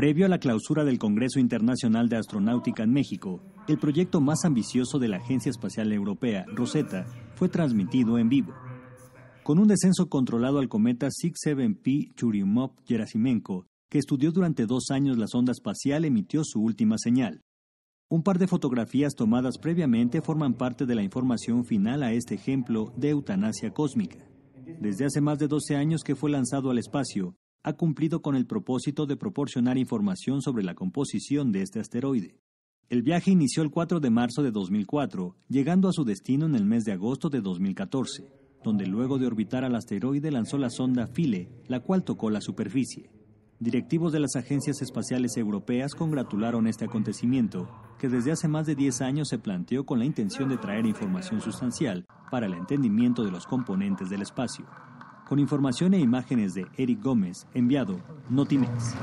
Previo a la clausura del Congreso Internacional de Astronáutica en México, el proyecto más ambicioso de la Agencia Espacial Europea, Rosetta, fue transmitido en vivo. Con un descenso controlado al cometa 67P Churyumov-Gerasimenko, que estudió durante dos años la sonda espacial, emitió su última señal. Un par de fotografías tomadas previamente forman parte de la información final a este ejemplo de eutanasia cósmica. Desde hace más de 12 años que fue lanzado al espacio, ha cumplido con el propósito de proporcionar información sobre la composición de este asteroide. El viaje inició el 4 de marzo de 2004, llegando a su destino en el mes de agosto de 2014, donde luego de orbitar al asteroide lanzó la sonda Philae, la cual tocó la superficie. Directivos de las agencias espaciales europeas congratularon este acontecimiento, que desde hace más de 10 años se planteó con la intención de traer información sustancial para el entendimiento de los componentes del espacio con información e imágenes de Eric Gómez, enviado Notimex.